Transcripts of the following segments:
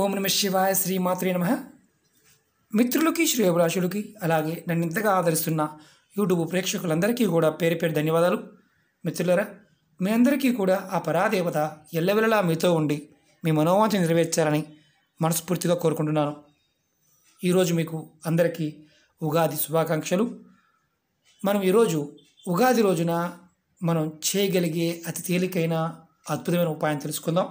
ఓం నమ శివాయ శ్రీమాత్రే నమ మిత్రులకి అభిలాషులకి అలాగే నన్ను ఇంతగా ఆదరిస్తున్న యూట్యూబ్ ప్రేక్షకులందరికీ కూడా పేరు పేరు ధన్యవాదాలు మిత్రులరా మీ అందరికీ కూడా ఆ పరాదేవత ఎల్లవెల్లలా మీతో ఉండి మీ మనోవాంఛ నెరవేర్చాలని మనస్ఫూర్తిగా కోరుకుంటున్నాను ఈరోజు మీకు అందరికీ ఉగాది శుభాకాంక్షలు మనం ఈరోజు ఉగాది రోజున మనం చేయగలిగే అతి తేలికైన అద్భుతమైన ఉపాయం తెలుసుకుందాం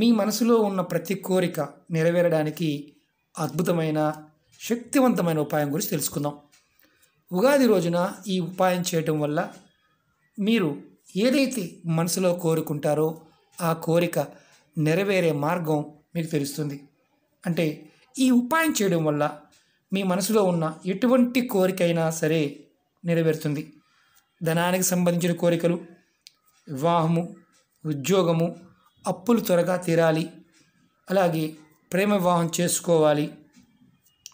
మీ మనసులో ఉన్న ప్రతి కోరిక నెరవేరడానికి అద్భుతమైన శక్తివంతమైన ఉపాయం గురించి తెలుసుకుందాం ఉగాది రోజున ఈ ఉపాయం చేయటం వల్ల మీరు ఏదైతే మనసులో కోరుకుంటారో ఆ కోరిక నెరవేరే మార్గం మీకు తెలుస్తుంది అంటే ఈ ఉపాయం చేయడం వల్ల మీ మనసులో ఉన్న ఎటువంటి కోరికైనా సరే నెరవేరుతుంది ధనానికి సంబంధించిన కోరికలు వివాహము ఉద్యోగము అప్పులు త్వరగా తీరాలి అలాగే ప్రేమ వివాహం చేసుకోవాలి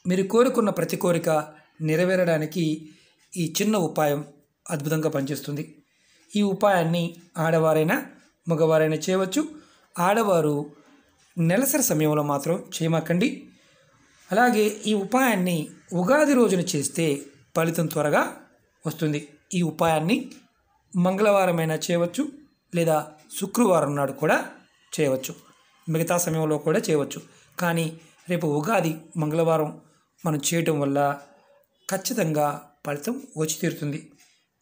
మీరు కోరుకున్న ప్రతి కోరిక నెరవేరడానికి ఈ చిన్న ఉపాయం అద్భుతంగా పనిచేస్తుంది ఈ ఉపాయాన్ని ఆడవారైనా మగవారైనా చేయవచ్చు ఆడవారు నెలసరి సమయంలో మాత్రం చేయమాకండి అలాగే ఈ ఉపాయాన్ని ఉగాది రోజున చేస్తే ఫలితం త్వరగా వస్తుంది ఈ ఉపాయాన్ని మంగళవారమైనా చేయవచ్చు లేదా శుక్రవారం నాడు కూడా చేయవచ్చు మిగతా సమయంలో కూడా చేయవచ్చు కానీ రేపు ఉగాది మంగళవారం మనం చేయటం వల్ల ఖచ్చితంగా ఫలితం వచ్చి తీరుతుంది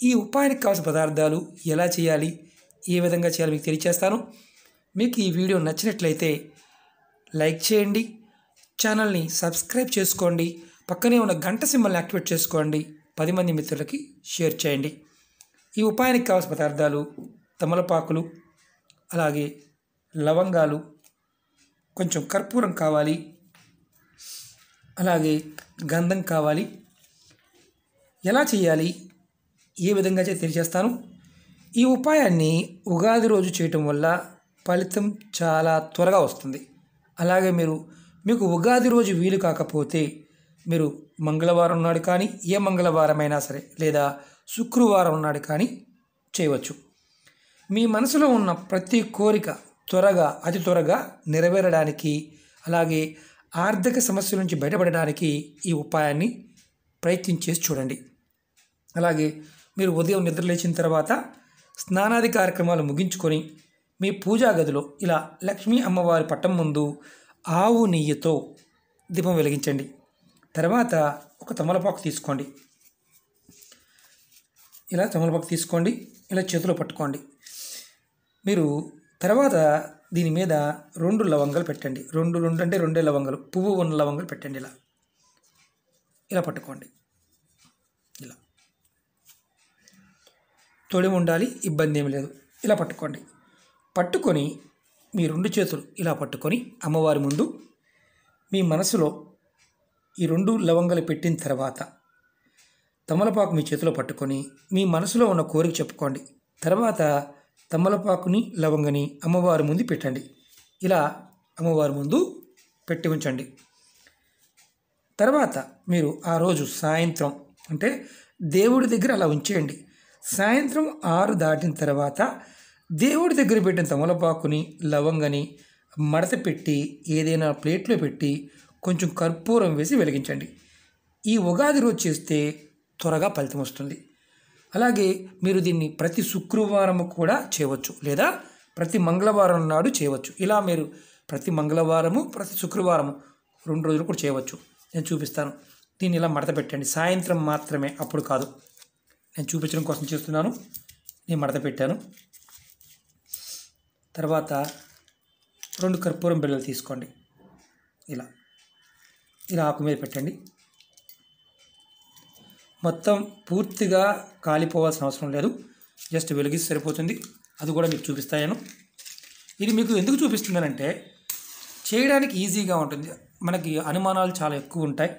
ఈ ఉపాయానికి కావాల్సిన పదార్థాలు ఎలా చేయాలి ఏ విధంగా చేయాలి మీకు తెలియచేస్తాను మీకు ఈ వీడియో నచ్చినట్లయితే లైక్ చేయండి ఛానల్ని సబ్స్క్రైబ్ చేసుకోండి పక్కనే ఉన్న గంట సింబల్ని యాక్టివేట్ చేసుకోండి పది మంది మిత్రులకి షేర్ చేయండి ఈ ఉపాయానికి కావాల్సిన పదార్థాలు తమలపాకులు అలాగే లవంగాలు కొంచెం కర్పూరం కావాలి అలాగే గంధం కావాలి ఎలా చేయాలి ఏ విధంగా తెలియజేస్తాను ఈ ఉపాయాన్ని ఉగాది రోజు చేయటం వల్ల ఫలితం చాలా త్వరగా వస్తుంది అలాగే మీరు మీకు ఉగాది రోజు వీలు కాకపోతే మీరు మంగళవారం నాడు కానీ ఏ మంగళవారమైనా సరే లేదా శుక్రవారం నాడు కానీ చేయవచ్చు మీ మనసులో ఉన్న ప్రతి కోరిక త్వరగా అతి త్వరగా నెరవేరడానికి అలాగే ఆర్థిక సమస్యల నుంచి బయటపడడానికి ఈ ఉపాయాన్ని ప్రయత్నించేసి చూడండి అలాగే మీరు ఉదయం నిద్ర లేచిన తర్వాత స్నానాది కార్యక్రమాలు ముగించుకొని మీ పూజా గదిలో ఇలా లక్ష్మీ అమ్మవారి పట్టం ముందు ఆవు నెయ్యితో దీపం వెలిగించండి తర్వాత ఒక తమలపాకు తీసుకోండి ఇలా తమలపాకు తీసుకోండి ఇలా చేతిలో పట్టుకోండి మీరు తర్వాత దీని మీద రెండు లవంగాలు పెట్టండి రెండు రెండు అంటే రెండే లవంగాలు పువ్వు ఉన్న లవంగాలు పెట్టండి ఇలా ఇలా పట్టుకోండి ఇలా తొడి ఉండాలి ఇబ్బంది ఏమి లేదు ఇలా పట్టుకోండి పట్టుకొని మీ రెండు చేతులు ఇలా పట్టుకొని అమ్మవారి ముందు మీ మనసులో ఈ రెండు లవంగాలు పెట్టిన తర్వాత తమలపాకు మీ చేతిలో పట్టుకొని మీ మనసులో ఉన్న కోరిక చెప్పుకోండి తర్వాత తమలపాకుని లవంగని అమ్మవారి ముందు పెట్టండి ఇలా అమ్మవారి ముందు పెట్టి ఉంచండి తర్వాత మీరు ఆ రోజు సాయంత్రం అంటే దేవుడి దగ్గర అలా ఉంచేయండి సాయంత్రం ఆరు దాటిన తర్వాత దేవుడి దగ్గర పెట్టిన తమలపాకుని లవంగని మడత పెట్టి ఏదైనా ప్లేట్లో పెట్టి కొంచెం కర్పూరం వేసి వెలిగించండి ఈ ఉగాది రోజు చేస్తే త్వరగా ఫలితం వస్తుంది అలాగే మీరు దీన్ని ప్రతి శుక్రవారం కూడా చేయవచ్చు లేదా ప్రతి మంగళవారం నాడు చేయవచ్చు ఇలా మీరు ప్రతి మంగళవారము ప్రతి శుక్రవారము రెండు రోజులు కూడా చేయవచ్చు నేను చూపిస్తాను దీన్ని ఇలా మడత పెట్టండి సాయంత్రం మాత్రమే అప్పుడు కాదు నేను చూపించడం కోసం చేస్తున్నాను నేను మడత పెట్టాను తర్వాత రెండు కర్పూరం బిళ్ళలు తీసుకోండి ఇలా ఇలా ఆకు మీద పెట్టండి మొత్తం పూర్తిగా కాలిపోవాల్సిన అవసరం లేదు జస్ట్ వెలిగిస్తే సరిపోతుంది అది కూడా మీకు చూపిస్తాను ఇది మీకు ఎందుకు చూపిస్తున్నానంటే చేయడానికి ఈజీగా ఉంటుంది మనకి అనుమానాలు చాలా ఎక్కువ ఉంటాయి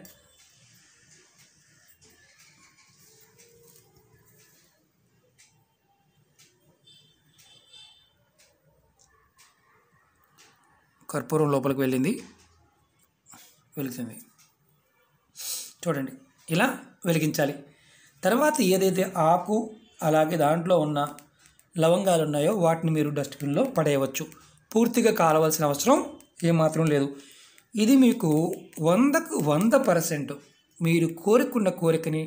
కర్పూరం లోపలికి వెళ్ళింది వెళుతుంది చూడండి ఇలా వెలిగించాలి తర్వాత ఏదైతే ఆకు అలాగే దాంట్లో ఉన్న లవంగాలు ఉన్నాయో వాటిని మీరు డస్ట్బిన్లో పడేయవచ్చు పూర్తిగా కాలవలసిన అవసరం ఏమాత్రం లేదు ఇది మీకు వందకు వంద పర్సెంట్ మీరు కోరికున్న కోరికని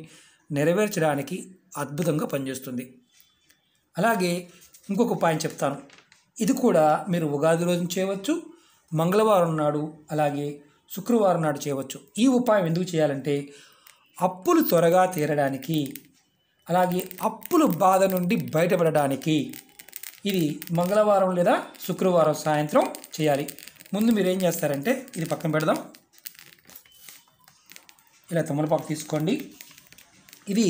నెరవేర్చడానికి అద్భుతంగా పనిచేస్తుంది అలాగే ఇంకొక ఉపాయం చెప్తాను ఇది కూడా మీరు ఉగాది రోజు చేయవచ్చు మంగళవారం నాడు అలాగే శుక్రవారం నాడు చేయవచ్చు ఈ ఉపాయం ఎందుకు చేయాలంటే అప్పులు త్వరగా తీరడానికి అలాగే అప్పులు బాధ నుండి బయటపడడానికి ఇది మంగళవారం లేదా శుక్రవారం సాయంత్రం చేయాలి ముందు మీరు ఏం చేస్తారంటే ఇది పక్కన పెడదాం ఇలా తమలపాకు తీసుకోండి ఇది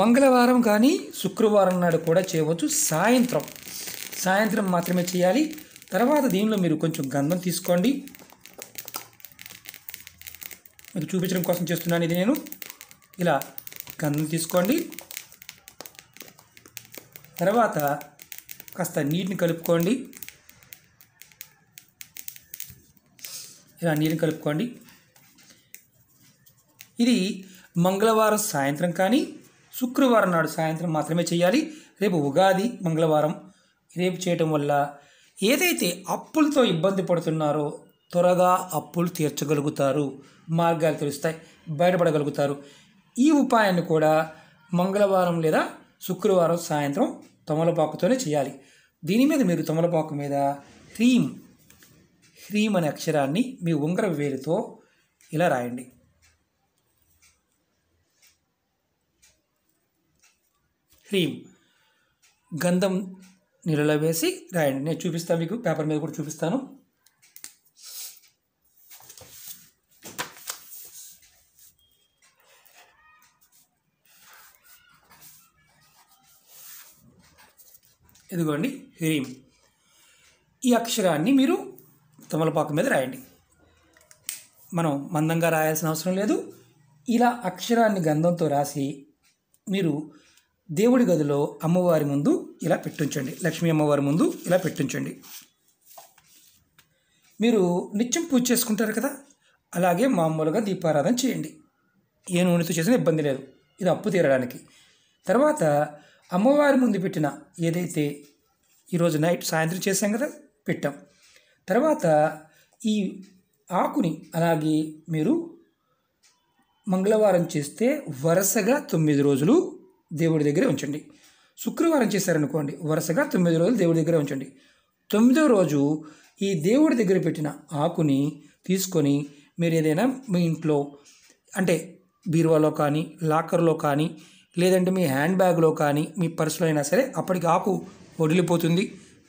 మంగళవారం కానీ శుక్రవారం నాడు కూడా చేయవచ్చు సాయంత్రం సాయంత్రం మాత్రమే చేయాలి తర్వాత దీనిలో మీరు కొంచెం గంధం తీసుకోండి మీకు చూపించడం కోసం చేస్తున్నాను ఇది నేను ఇలా గంధం తీసుకోండి తర్వాత కాస్త నీటిని కలుపుకోండి ఇలా నీటిని కలుపుకోండి ఇది మంగళవారం సాయంత్రం కానీ శుక్రవారం నాడు సాయంత్రం మాత్రమే చేయాలి రేపు ఉగాది మంగళవారం రేపు చేయటం వల్ల ఏదైతే అప్పులతో ఇబ్బంది పడుతున్నారో త్వరగా అప్పులు తీర్చగలుగుతారు మార్గాలు తెలుస్తాయి బయటపడగలుగుతారు ఈ ఉపాయాన్ని కూడా మంగళవారం లేదా శుక్రవారం సాయంత్రం తమలపాకుతోనే చేయాలి దీని మీద మీరు తమలపాకు మీద హ్రీం హ్రీం అనే అక్షరాన్ని మీ ఉంగర వేలితో ఇలా రాయండి హ్రీం గంధం నీళ్ళలో వేసి రాయండి నేను చూపిస్తాను మీకు పేపర్ మీద కూడా చూపిస్తాను ఇదిగోండి హ్రీం ఈ అక్షరాన్ని మీరు తమలపాకు మీద రాయండి మనం మందంగా రాయాల్సిన అవసరం లేదు ఇలా అక్షరాన్ని గంధంతో రాసి మీరు దేవుడి గదిలో అమ్మవారి ముందు ఇలా పెట్టించండి లక్ష్మీ అమ్మవారి ముందు ఇలా పెట్టించండి మీరు నిత్యం పూజ చేసుకుంటారు కదా అలాగే మామూలుగా దీపారాధన చేయండి ఏ నూనెతో చేసిన ఇబ్బంది లేదు ఇది అప్పు తీరడానికి తర్వాత అమ్మవారి ముందు పెట్టిన ఏదైతే ఈరోజు నైట్ సాయంత్రం చేసాం కదా పెట్టాం తర్వాత ఈ ఆకుని అలాగే మీరు మంగళవారం చేస్తే వరుసగా తొమ్మిది రోజులు దేవుడి దగ్గరే ఉంచండి శుక్రవారం చేశారనుకోండి వరుసగా తొమ్మిది రోజులు దేవుడి దగ్గరే ఉంచండి తొమ్మిదో రోజు ఈ దేవుడి దగ్గర పెట్టిన ఆకుని తీసుకొని మీరు ఏదైనా మీ ఇంట్లో అంటే బీరువాలో కానీ లాకర్లో కానీ లేదంటే మీ హ్యాండ్ బ్యాగ్లో కానీ మీ పర్సులో అయినా సరే అప్పటికి ఆకు వదిలిపోతుంది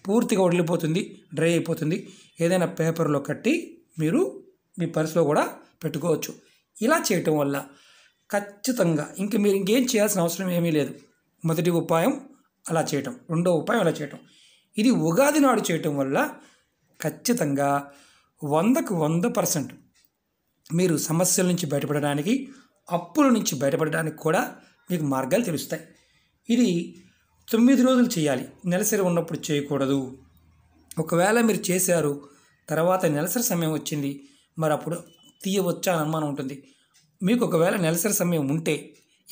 పూర్తిగా వదిలిపోతుంది డ్రై అయిపోతుంది ఏదైనా పేపర్లో కట్టి మీరు మీ పర్సులో కూడా పెట్టుకోవచ్చు ఇలా చేయటం వల్ల ఖచ్చితంగా ఇంక మీరు ఇంకేం చేయాల్సిన అవసరం ఏమీ లేదు మొదటి ఉపాయం అలా చేయటం రెండో ఉపాయం అలా చేయటం ఇది ఉగాది నాడు చేయటం వల్ల ఖచ్చితంగా వందకు వంద పర్సెంట్ మీరు సమస్యల నుంచి బయటపడడానికి అప్పుల నుంచి బయటపడడానికి కూడా మీకు మార్గాలు తెలుస్తాయి ఇది తొమ్మిది రోజులు చేయాలి నెలసరి ఉన్నప్పుడు చేయకూడదు ఒకవేళ మీరు చేశారు తర్వాత నెలసరి సమయం వచ్చింది మరి అప్పుడు తీయవచ్చా అని అనుమానం ఉంటుంది మీకు ఒకవేళ నెలసరి సమయం ఉంటే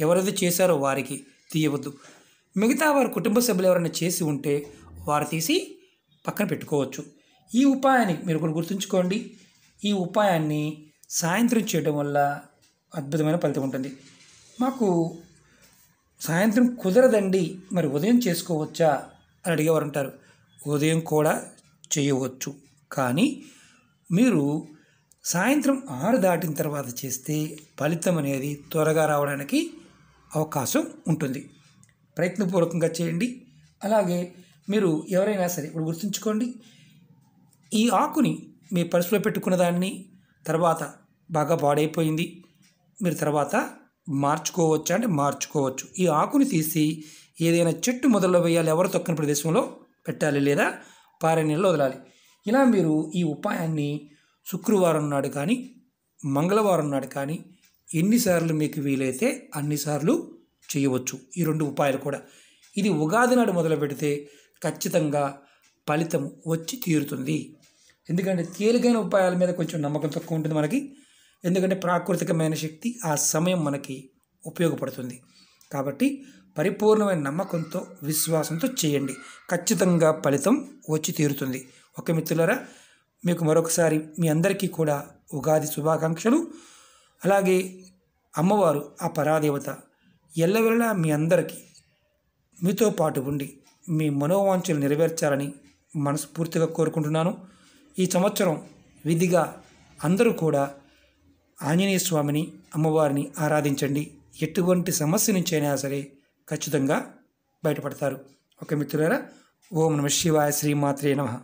ఎవరైతే చేశారో వారికి తీయవద్దు మిగతా వారి కుటుంబ సభ్యులు ఎవరైనా చేసి ఉంటే వారు తీసి పక్కన పెట్టుకోవచ్చు ఈ ఉపాయాన్ని మీరు కూడా గుర్తుంచుకోండి ఈ ఉపాయాన్ని సాయంత్రం చేయడం వల్ల అద్భుతమైన ఫలితం ఉంటుంది మాకు సాయంత్రం కుదరదండి మరి ఉదయం చేసుకోవచ్చా అని అడిగేవారు అంటారు ఉదయం కూడా చేయవచ్చు కానీ మీరు సాయంత్రం ఆరు దాటిన తర్వాత చేస్తే ఫలితం అనేది త్వరగా రావడానికి అవకాశం ఉంటుంది ప్రయత్నపూర్వకంగా చేయండి అలాగే మీరు ఎవరైనా సరే ఇప్పుడు గుర్తుంచుకోండి ఈ ఆకుని మీ పర్సులో పెట్టుకున్న దాన్ని తర్వాత బాగా పాడైపోయింది మీరు తర్వాత మార్చుకోవచ్చా అంటే మార్చుకోవచ్చు ఈ ఆకుని తీసి ఏదైనా చెట్టు మొదలు వేయాలి ఎవరు తొక్కని ప్రదేశంలో పెట్టాలి లేదా పారే నీళ్ళు వదలాలి ఇలా మీరు ఈ ఉపాయాన్ని శుక్రవారం నాడు కానీ మంగళవారం నాడు కానీ ఎన్నిసార్లు మీకు వీలైతే అన్నిసార్లు చేయవచ్చు ఈ రెండు ఉపాయాలు కూడా ఇది ఉగాది నాడు మొదలు పెడితే ఖచ్చితంగా ఫలితం వచ్చి తీరుతుంది ఎందుకంటే తేలికైన ఉపాయాల మీద కొంచెం నమ్మకం తక్కువ ఉంటుంది మనకి ఎందుకంటే ప్రాకృతికమైన శక్తి ఆ సమయం మనకి ఉపయోగపడుతుంది కాబట్టి పరిపూర్ణమైన నమ్మకంతో విశ్వాసంతో చేయండి ఖచ్చితంగా ఫలితం వచ్చి తీరుతుంది ఓకే మిత్రులరా మీకు మరొకసారి మీ అందరికీ కూడా ఉగాది శుభాకాంక్షలు అలాగే అమ్మవారు ఆ పరాదేవత ఎల్లవెల్లా మీ అందరికీ మీతో పాటు ఉండి మీ మనోవాంఛలు నెరవేర్చాలని మనస్ఫూర్తిగా కోరుకుంటున్నాను ఈ సంవత్సరం విధిగా అందరూ కూడా ఆంజనేయ స్వామిని అమ్మవారిని ఆరాధించండి ఎటువంటి సమస్య నుంచి అయినా సరే ఖచ్చితంగా బయటపడతారు ఓకే మిత్రులారా ఓం నమ శివాయ శ్రీమాత్రే నమ